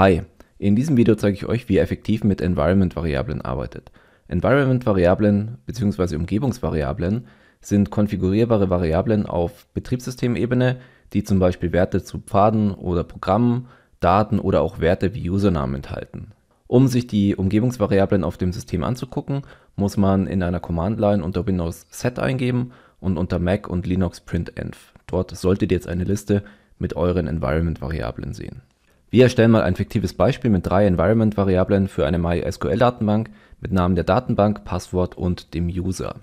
Hi, in diesem Video zeige ich euch, wie ihr effektiv mit Environment-Variablen arbeitet. Environment-Variablen bzw. Umgebungsvariablen sind konfigurierbare Variablen auf Betriebssystemebene, die zum Beispiel Werte zu Pfaden oder Programmen, Daten oder auch Werte wie Usernamen enthalten. Um sich die Umgebungsvariablen auf dem System anzugucken, muss man in einer Command-Line unter Windows Set eingeben und unter Mac und Linux Printenv. Dort solltet ihr jetzt eine Liste mit euren Environment-Variablen sehen. Wir erstellen mal ein fiktives Beispiel mit drei Environment-Variablen für eine MySQL-Datenbank mit Namen der Datenbank, Passwort und dem User.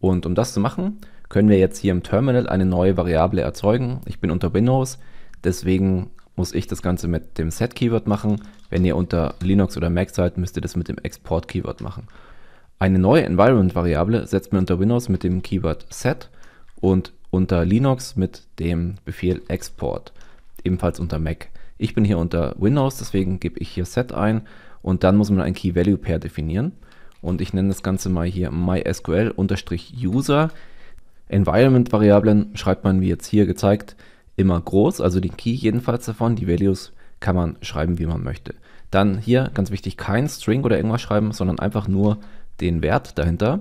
Und um das zu machen, können wir jetzt hier im Terminal eine neue Variable erzeugen. Ich bin unter Windows, deswegen muss ich das Ganze mit dem Set-Keyword machen. Wenn ihr unter Linux oder Mac seid, müsst ihr das mit dem Export-Keyword machen. Eine neue Environment-Variable setzt man unter Windows mit dem Keyword Set und unter Linux mit dem Befehl Export, ebenfalls unter Mac. Ich bin hier unter Windows, deswegen gebe ich hier Set ein und dann muss man ein Key Value Pair definieren. Und ich nenne das Ganze mal hier MySQL-User. Environment-Variablen schreibt man, wie jetzt hier gezeigt, immer groß, also den Key jedenfalls davon. Die Values kann man schreiben, wie man möchte. Dann hier, ganz wichtig, kein String oder irgendwas schreiben, sondern einfach nur den Wert dahinter.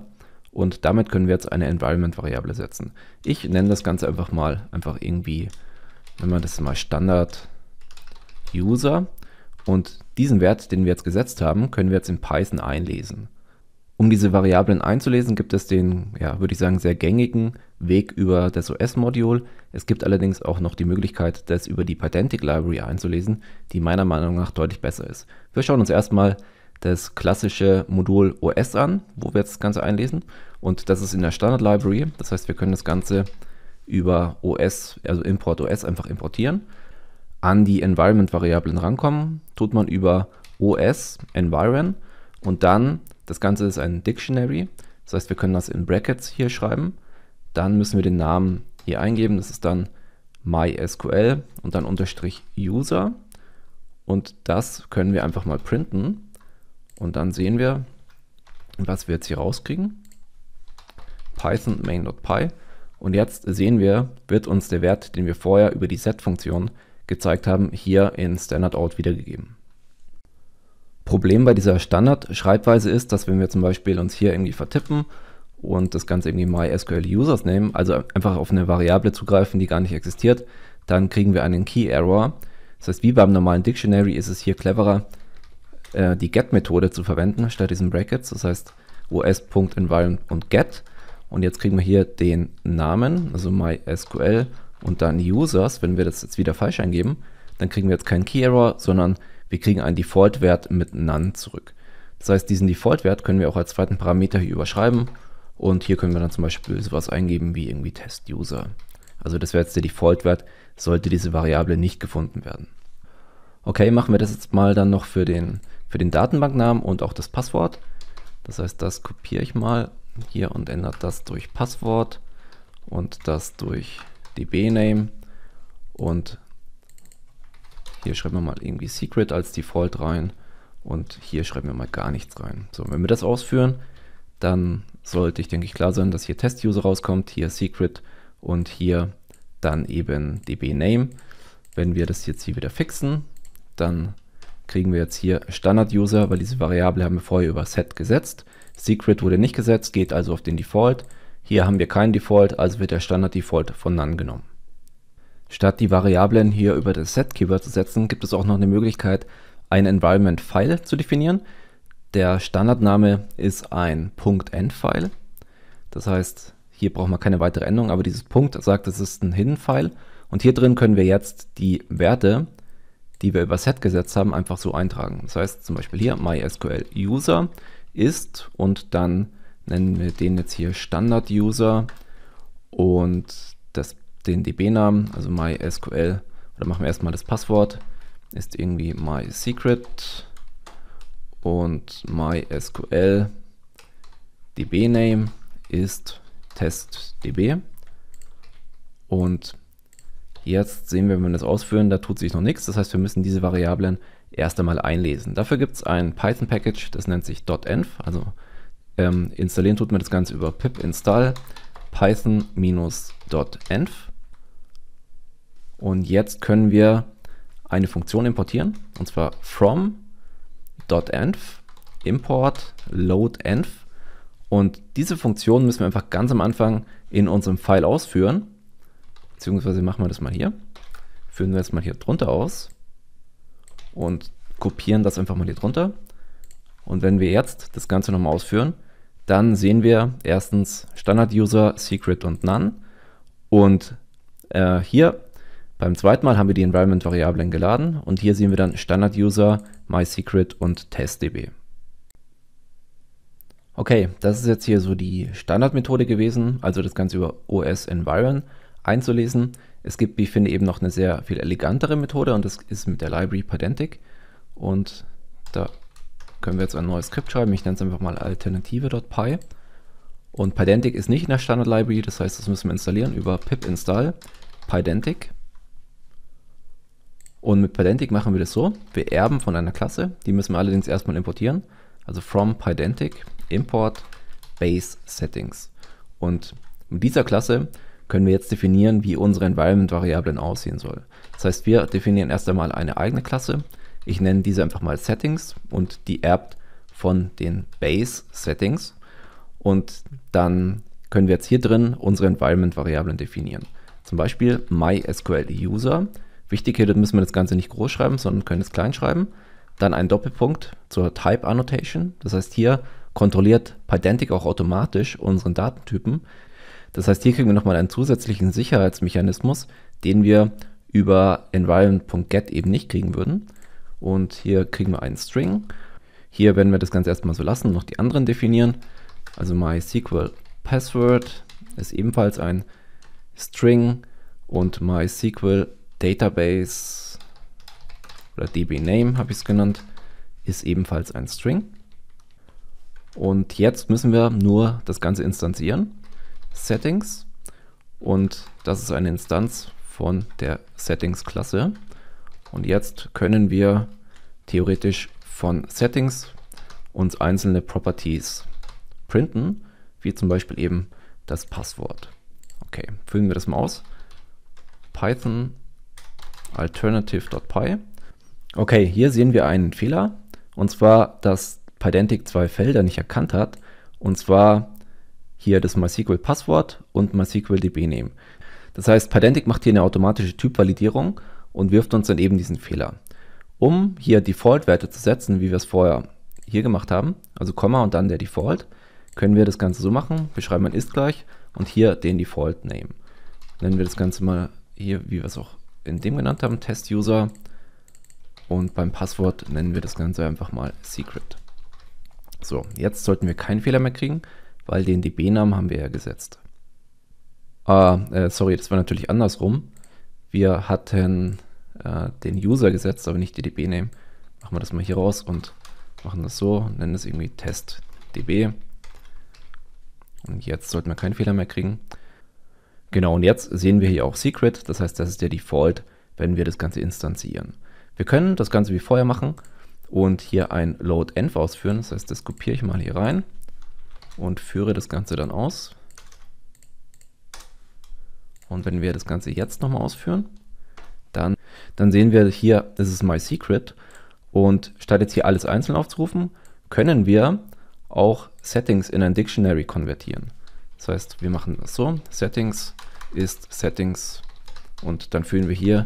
Und damit können wir jetzt eine Environment-Variable setzen. Ich nenne das Ganze einfach mal, einfach irgendwie, wenn man das mal Standard User und diesen Wert, den wir jetzt gesetzt haben, können wir jetzt in Python einlesen. Um diese Variablen einzulesen, gibt es den, ja, würde ich sagen, sehr gängigen Weg über das OS-Modul. Es gibt allerdings auch noch die Möglichkeit, das über die Pydantic Library einzulesen, die meiner Meinung nach deutlich besser ist. Wir schauen uns erstmal das klassische Modul OS an, wo wir jetzt das Ganze einlesen. Und das ist in der Standard Library. Das heißt, wir können das Ganze über OS, also Import OS einfach importieren an die Environment-Variablen rankommen, tut man über OS Environ und dann, das Ganze ist ein Dictionary, das heißt, wir können das in Brackets hier schreiben. Dann müssen wir den Namen hier eingeben, das ist dann MySQL und dann unterstrich User. Und das können wir einfach mal printen und dann sehen wir, was wir jetzt hier rauskriegen. Python main.py und jetzt sehen wir, wird uns der Wert, den wir vorher über die Set-Funktion gezeigt haben, hier in Standard Standardout wiedergegeben. Problem bei dieser Standard-Schreibweise ist, dass wenn wir zum Beispiel uns hier irgendwie vertippen und das Ganze irgendwie MySQL-Users nehmen, also einfach auf eine Variable zugreifen, die gar nicht existiert, dann kriegen wir einen Key-Error. Das heißt, wie beim normalen Dictionary ist es hier cleverer, äh, die get-Methode zu verwenden, statt diesen Brackets, das heißt os.environment und get. Und jetzt kriegen wir hier den Namen, also MySQL und dann Users, wenn wir das jetzt wieder falsch eingeben, dann kriegen wir jetzt keinen Key Error, sondern wir kriegen einen Default-Wert mit None zurück. Das heißt, diesen Default-Wert können wir auch als zweiten Parameter hier überschreiben und hier können wir dann zum Beispiel sowas eingeben wie irgendwie Test-User. Also das wäre jetzt der Default-Wert, sollte diese Variable nicht gefunden werden. Okay, machen wir das jetzt mal dann noch für den, für den Datenbanknamen und auch das Passwort. Das heißt, das kopiere ich mal hier und ändere das durch Passwort und das durch db name und hier schreiben wir mal irgendwie secret als Default rein und hier schreiben wir mal gar nichts rein. So, wenn wir das ausführen, dann sollte ich denke ich klar sein, dass hier Test-User rauskommt, hier secret und hier dann eben db name. Wenn wir das jetzt hier wieder fixen, dann kriegen wir jetzt hier Standard-User, weil diese Variable haben wir vorher über Set gesetzt. Secret wurde nicht gesetzt, geht also auf den Default. Hier haben wir keinen Default, also wird der Standard-Default von None genommen. Statt die Variablen hier über das Set-Keyword zu setzen, gibt es auch noch eine Möglichkeit, ein Environment-File zu definieren. Der Standardname ist ein .end file Das heißt, hier braucht man keine weitere Änderung, aber dieses Punkt sagt, es ist ein Hidden-File. Und hier drin können wir jetzt die Werte, die wir über Set gesetzt haben, einfach so eintragen. Das heißt zum Beispiel hier MySQL User ist und dann nennen wir den jetzt hier Standard-User und das, den DB-Namen, also MySQL, oder machen wir erstmal das Passwort, ist irgendwie MySecret und MySQL DB-Name ist TestDB und Jetzt sehen wir, wenn wir das ausführen, da tut sich noch nichts. Das heißt, wir müssen diese Variablen erst einmal einlesen. Dafür gibt es ein Python-Package, das nennt sich .env, also ähm, installieren tut man das Ganze über pip install python-env. Und jetzt können wir eine Funktion importieren, und zwar from.env import loadenv. Und diese Funktion müssen wir einfach ganz am Anfang in unserem File ausführen. Beziehungsweise machen wir das mal hier. Führen wir das mal hier drunter aus und kopieren das einfach mal hier drunter. Und wenn wir jetzt das Ganze nochmal ausführen, dann sehen wir erstens Standard-User, Secret und None. Und äh, hier beim zweiten Mal haben wir die Environment-Variablen geladen und hier sehen wir dann Standard-User, MySecret und TestDB. Okay, das ist jetzt hier so die Standardmethode gewesen, also das Ganze über OS Environ einzulesen. Es gibt, wie ich finde, eben noch eine sehr viel elegantere Methode und das ist mit der Library Padentic und da können wir jetzt ein neues Skript schreiben. Ich nenne es einfach mal alternative.py. Und Pydantic ist nicht in der Standard Library, das heißt, das müssen wir installieren über pip install pydantic. Und mit Pydantic machen wir das so, wir erben von einer Klasse, die müssen wir allerdings erstmal importieren. Also from Pydantic import base settings. Und mit dieser Klasse können wir jetzt definieren, wie unsere Environment-Variablen aussehen soll. Das heißt, wir definieren erst einmal eine eigene Klasse, ich nenne diese einfach mal Settings und die erbt von den Base Settings. Und dann können wir jetzt hier drin unsere Environment-Variablen definieren. Zum Beispiel MySQL-User. Wichtig hier müssen wir das Ganze nicht groß schreiben, sondern können es klein schreiben. Dann ein Doppelpunkt zur Type Annotation. Das heißt, hier kontrolliert Pydantic auch automatisch unseren Datentypen. Das heißt, hier kriegen wir nochmal einen zusätzlichen Sicherheitsmechanismus, den wir über environment.get eben nicht kriegen würden. Und hier kriegen wir einen String. Hier werden wir das Ganze erstmal so lassen und noch die anderen definieren. Also MySQL Password ist ebenfalls ein String und MySQL Database oder dbName habe ich es genannt, ist ebenfalls ein String. Und jetzt müssen wir nur das Ganze instanzieren. Settings. Und das ist eine Instanz von der Settings-Klasse. Und jetzt können wir theoretisch von Settings uns einzelne Properties printen, wie zum Beispiel eben das Passwort. Okay, füllen wir das mal aus. Python alternative.py. Okay, hier sehen wir einen Fehler, und zwar, dass Pydantic zwei Felder nicht erkannt hat, und zwar hier das MySQL Passwort und MySQL DB nehmen. Das heißt, Pydantic macht hier eine automatische Typvalidierung und wirft uns dann eben diesen Fehler. Um hier Default-Werte zu setzen, wie wir es vorher hier gemacht haben, also Komma und dann der Default, können wir das Ganze so machen, wir schreiben ein ist gleich und hier den Default Name. Nennen wir das Ganze mal hier, wie wir es auch in dem genannt haben, Test User und beim Passwort nennen wir das Ganze einfach mal Secret. So, jetzt sollten wir keinen Fehler mehr kriegen, weil den DB-Namen haben wir ja gesetzt. Ah, äh, sorry, das war natürlich andersrum. Wir hatten äh, den User gesetzt, aber nicht die DB nehmen, machen wir das mal hier raus und machen das so nennen das irgendwie TestDB. Und jetzt sollten wir keinen Fehler mehr kriegen. Genau, und jetzt sehen wir hier auch Secret, das heißt, das ist der Default, wenn wir das Ganze instanzieren. Wir können das Ganze wie vorher machen und hier ein loadEnv ausführen, das heißt, das kopiere ich mal hier rein und führe das Ganze dann aus. Und wenn wir das Ganze jetzt nochmal ausführen, dann sehen wir hier, das ist My Secret. Und statt jetzt hier alles einzeln aufzurufen, können wir auch Settings in ein Dictionary konvertieren. Das heißt, wir machen das so, Settings ist Settings und dann führen wir hier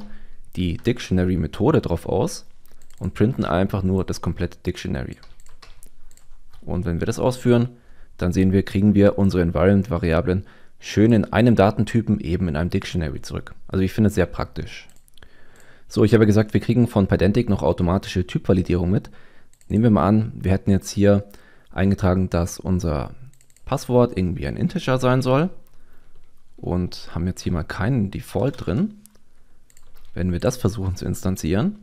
die Dictionary-Methode drauf aus und printen einfach nur das komplette Dictionary. Und wenn wir das ausführen, dann sehen wir, kriegen wir unsere Environment-Variablen schön in einem Datentypen eben in einem Dictionary zurück. Also ich finde es sehr praktisch. So, ich habe gesagt, wir kriegen von Pydantic noch automatische Typvalidierung mit. Nehmen wir mal an, wir hätten jetzt hier eingetragen, dass unser Passwort irgendwie ein Integer sein soll und haben jetzt hier mal keinen Default drin. Wenn wir das versuchen zu instanzieren,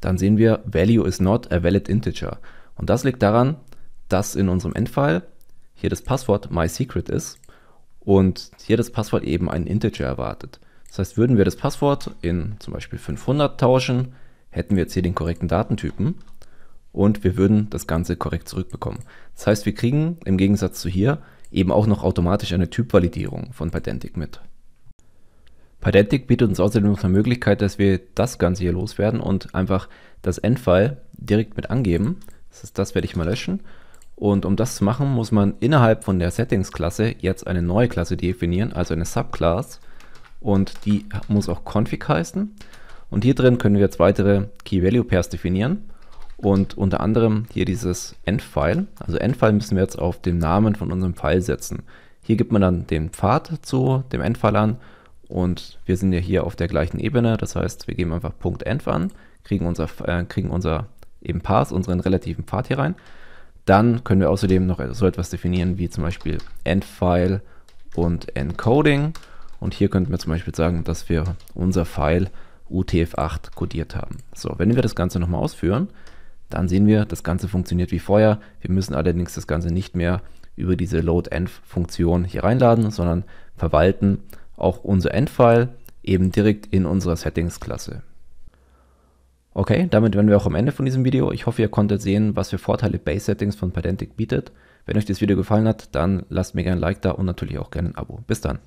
dann sehen wir, value is not a valid integer. Und das liegt daran, dass in unserem Endfile hier das Passwort mySecret ist und hier das Passwort eben ein Integer erwartet. Das heißt, würden wir das Passwort in zum Beispiel 500 tauschen, hätten wir jetzt hier den korrekten Datentypen und wir würden das Ganze korrekt zurückbekommen. Das heißt, wir kriegen im Gegensatz zu hier eben auch noch automatisch eine Typvalidierung von Pydantic mit. Pydantic bietet uns außerdem noch eine Möglichkeit, dass wir das Ganze hier loswerden und einfach das Endfile direkt mit angeben. Das, ist, das werde ich mal löschen. Und um das zu machen, muss man innerhalb von der Settings-Klasse jetzt eine neue Klasse definieren, also eine Subclass und die muss auch config heißen. Und hier drin können wir jetzt weitere Key-Value-Pairs definieren und unter anderem hier dieses End-File. Also End-File müssen wir jetzt auf den Namen von unserem File setzen. Hier gibt man dann den Pfad zu dem End-File an und wir sind ja hier auf der gleichen Ebene. Das heißt, wir geben einfach Punkt an, kriegen unser, äh, kriegen unser eben Pass, unseren relativen Pfad hier rein. Dann können wir außerdem noch so etwas definieren wie zum Beispiel end-File und Encoding. Und hier könnten wir zum Beispiel sagen, dass wir unser File UTF8 codiert haben. So, wenn wir das Ganze nochmal ausführen, dann sehen wir, das Ganze funktioniert wie vorher. Wir müssen allerdings das Ganze nicht mehr über diese Load-Env-Funktion hier reinladen, sondern verwalten auch unser End-File eben direkt in unserer Settings-Klasse. Okay, damit wären wir auch am Ende von diesem Video. Ich hoffe, ihr konntet sehen, was für Vorteile Base Settings von Padentic bietet. Wenn euch das Video gefallen hat, dann lasst mir gerne ein Like da und natürlich auch gerne ein Abo. Bis dann.